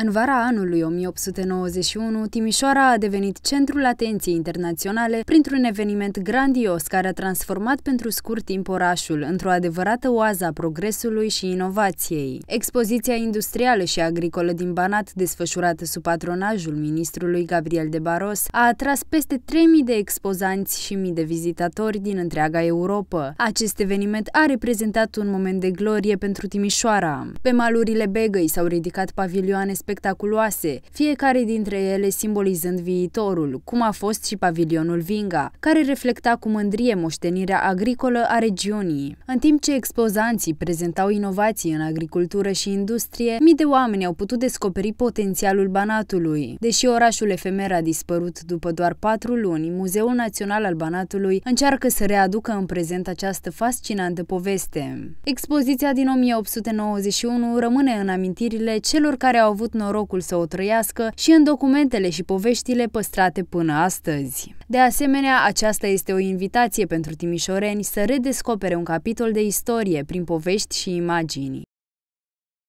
În vara anului 1891, Timișoara a devenit centrul atenției internaționale printr-un eveniment grandios care a transformat pentru scurt timp orașul într-o adevărată oază a progresului și inovației. Expoziția industrială și agricolă din Banat, desfășurată sub patronajul ministrului Gabriel de Baros, a atras peste 3.000 de expozanți și mii de vizitatori din întreaga Europa. Acest eveniment a reprezentat un moment de glorie pentru Timișoara. Pe malurile Begăi s-au ridicat pavilioane spectaculoase spectaculoase, fiecare dintre ele simbolizând viitorul, cum a fost și pavilionul Vinga, care reflecta cu mândrie moștenirea agricolă a regiunii. În timp ce expozanții prezentau inovații în agricultură și industrie, mii de oameni au putut descoperi potențialul Banatului. Deși orașul efemer a dispărut după doar patru luni, Muzeul Național al Banatului încearcă să readucă în prezent această fascinantă poveste. Expoziția din 1891 rămâne în amintirile celor care au avut avut norocul să o trăiască și în documentele și poveștile păstrate până astăzi. De asemenea, aceasta este o invitație pentru timișoreni să redescopere un capitol de istorie prin povești și imagini.